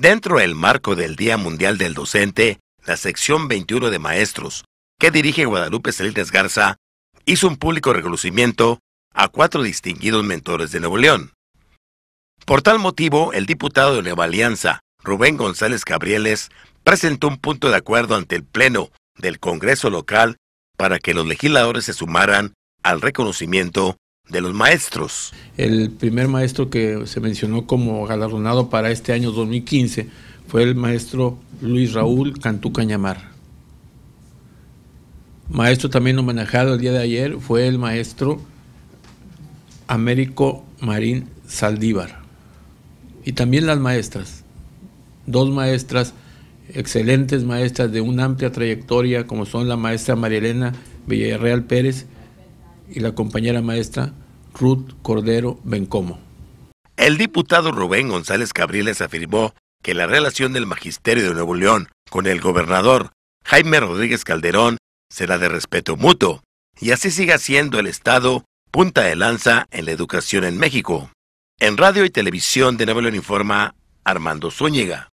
Dentro del marco del Día Mundial del Docente, la sección 21 de maestros, que dirige Guadalupe Salinas Garza, hizo un público reconocimiento a cuatro distinguidos mentores de Nuevo León. Por tal motivo, el diputado de Nueva Alianza, Rubén González Gabrieles, presentó un punto de acuerdo ante el Pleno del Congreso local para que los legisladores se sumaran al reconocimiento de los maestros. El primer maestro que se mencionó como galardonado para este año 2015 fue el maestro Luis Raúl Cantú Cañamar. Maestro también homenajado el día de ayer fue el maestro Américo Marín Saldívar. Y también las maestras, dos maestras, excelentes maestras de una amplia trayectoria, como son la maestra María Elena Villarreal Pérez y la compañera maestra Ruth Cordero Bencomo. El diputado Rubén González Cabriles afirmó que la relación del Magisterio de Nuevo León con el gobernador Jaime Rodríguez Calderón será de respeto mutuo y así siga siendo el Estado punta de lanza en la educación en México. En radio y televisión de Nuevo León informa Armando Zúñiga.